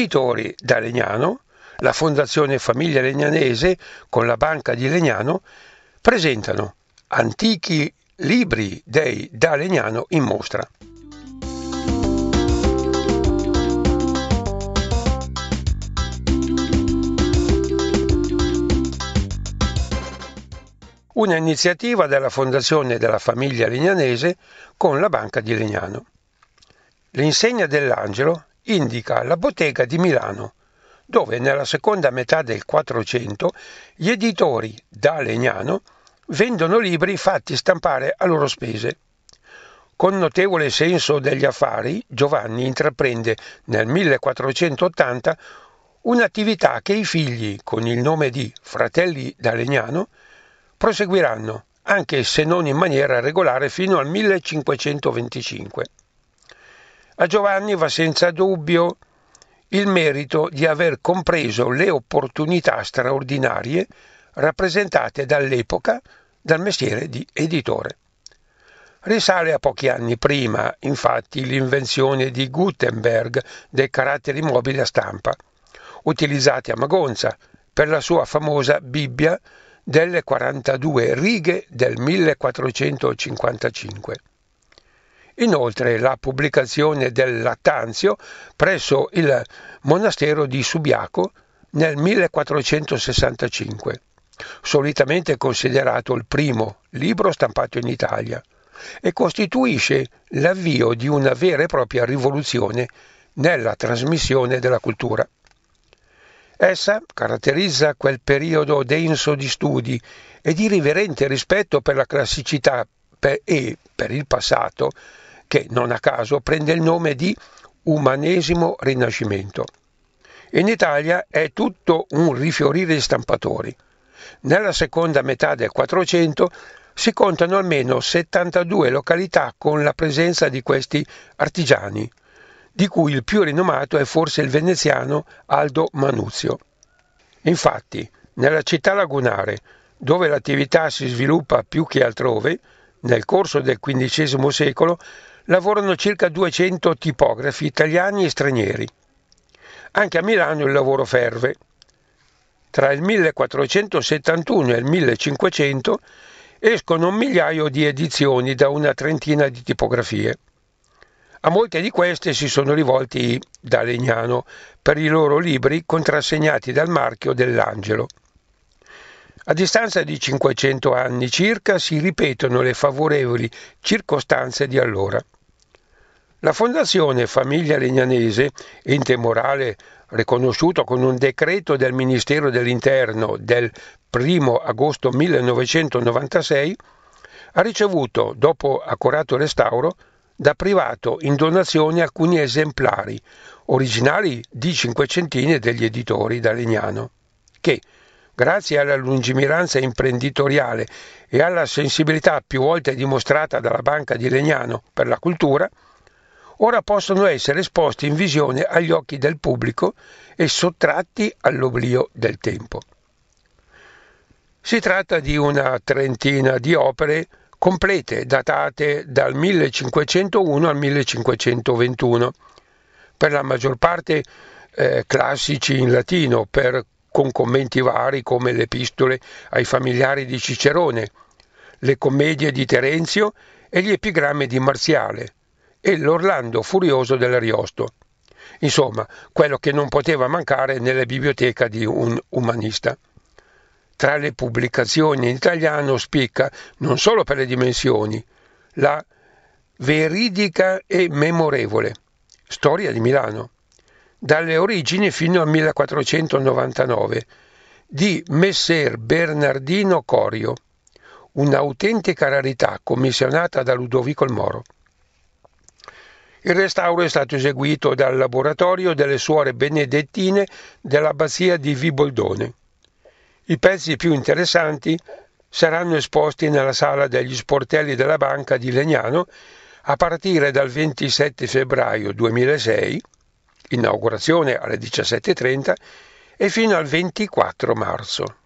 Editori da Legnano, la Fondazione Famiglia Legnanese con la Banca di Legnano presentano Antichi libri dei da Legnano in mostra. Una iniziativa della Fondazione della Famiglia Legnanese con la Banca di Legnano. L'insegna dell'angelo indica la bottega di Milano, dove nella seconda metà del Quattrocento gli editori da Legnano vendono libri fatti stampare a loro spese. Con notevole senso degli affari, Giovanni intraprende nel 1480 un'attività che i figli, con il nome di Fratelli da Legnano, proseguiranno, anche se non in maniera regolare, fino al 1525. A Giovanni va senza dubbio il merito di aver compreso le opportunità straordinarie rappresentate dall'epoca dal mestiere di editore. Risale a pochi anni prima, infatti, l'invenzione di Gutenberg dei caratteri mobili a stampa, utilizzati a Magonza per la sua famosa Bibbia delle 42 righe del 1455. Inoltre la pubblicazione del Lattanzio presso il monastero di Subiaco nel 1465, solitamente considerato il primo libro stampato in Italia, e costituisce l'avvio di una vera e propria rivoluzione nella trasmissione della cultura. Essa caratterizza quel periodo denso di studi e di riverente rispetto per la classicità e per il passato che non a caso prende il nome di Umanesimo Rinascimento. In Italia è tutto un rifiorire di stampatori. Nella seconda metà del 400 si contano almeno 72 località con la presenza di questi artigiani, di cui il più rinomato è forse il veneziano Aldo Manuzio. Infatti, nella città lagunare, dove l'attività si sviluppa più che altrove, nel corso del XV secolo lavorano circa 200 tipografi italiani e stranieri. Anche a Milano il lavoro ferve. Tra il 1471 e il 1500 escono un migliaio di edizioni da una trentina di tipografie. A molte di queste si sono rivolti da Legnano per i loro libri contrassegnati dal marchio dell'angelo. A distanza di 500 anni circa si ripetono le favorevoli circostanze di allora. La Fondazione Famiglia Legnanese, ente morale riconosciuto con un decreto del Ministero dell'Interno del 1 agosto 1996, ha ricevuto, dopo accurato restauro, da privato in donazione alcuni esemplari, originali di cinquecentine degli editori da Legnano, che, grazie alla lungimiranza imprenditoriale e alla sensibilità più volte dimostrata dalla Banca di Legnano per la cultura, ora possono essere esposti in visione agli occhi del pubblico e sottratti all'oblio del tempo. Si tratta di una trentina di opere complete datate dal 1501 al 1521, per la maggior parte eh, classici in latino, per, con commenti vari come le epistole ai familiari di Cicerone, le commedie di Terenzio e gli epigrammi di Marziale, e l'Orlando furioso dell'Ariosto. Insomma, quello che non poteva mancare nella biblioteca di un umanista. Tra le pubblicazioni in italiano spicca, non solo per le dimensioni, la Veridica e memorevole, storia di Milano, dalle origini fino al 1499, di Messer Bernardino Corio, un'autentica rarità commissionata da Ludovico il Moro. Il restauro è stato eseguito dal laboratorio delle suore benedettine dell'abbazia di Viboldone. I pezzi più interessanti saranno esposti nella sala degli sportelli della banca di Legnano a partire dal 27 febbraio 2006, inaugurazione alle 17.30, e fino al 24 marzo.